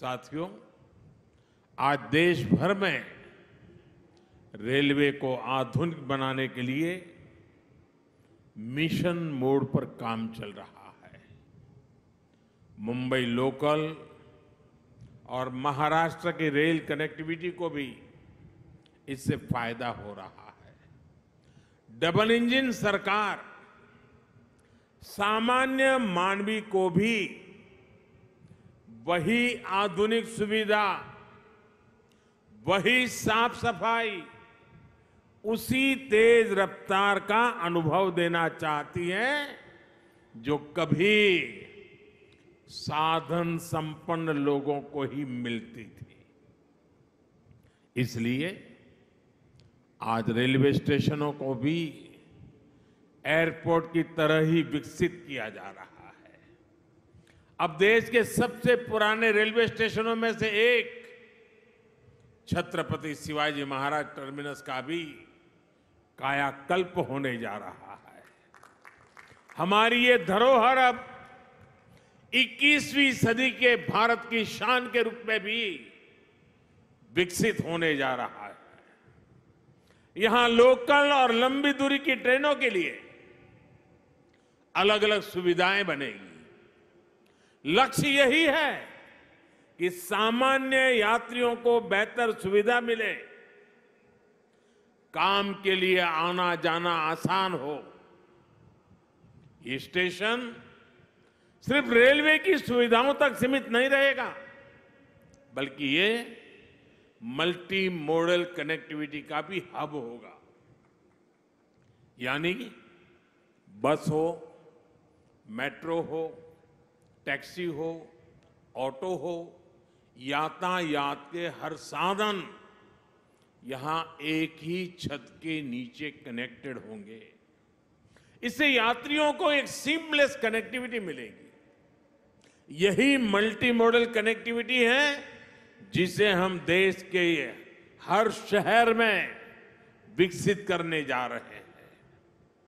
साथियों आज देश भर में रेलवे को आधुनिक बनाने के लिए मिशन मोड पर काम चल रहा है मुंबई लोकल और महाराष्ट्र की रेल कनेक्टिविटी को भी इससे फायदा हो रहा है डबल इंजन सरकार सामान्य मानवी को भी वही आधुनिक सुविधा वही साफ सफाई उसी तेज रफ्तार का अनुभव देना चाहती है जो कभी साधन संपन्न लोगों को ही मिलती थी इसलिए आज रेलवे स्टेशनों को भी एयरपोर्ट की तरह ही विकसित किया जा रहा है अब देश के सबसे पुराने रेलवे स्टेशनों में से एक छत्रपति शिवाजी महाराज टर्मिनस का भी कायाकल्प होने जा रहा है हमारी ये धरोहर अब 21वीं सदी के भारत की शान के रूप में भी विकसित होने जा रहा है यहां लोकल और लंबी दूरी की ट्रेनों के लिए अलग अलग सुविधाएं बनेगी लक्ष्य यही है कि सामान्य यात्रियों को बेहतर सुविधा मिले काम के लिए आना जाना आसान हो ये स्टेशन सिर्फ रेलवे की सुविधाओं तक सीमित नहीं रहेगा बल्कि ये मल्टी मॉडल कनेक्टिविटी का भी हब होगा यानी बस हो मेट्रो हो टैक्सी हो ऑटो हो यातायात के हर साधन यहां एक ही छत के नीचे कनेक्टेड होंगे इससे यात्रियों को एक सीमलेस कनेक्टिविटी मिलेगी यही मल्टी मॉडल कनेक्टिविटी है जिसे हम देश के हर शहर में विकसित करने जा रहे हैं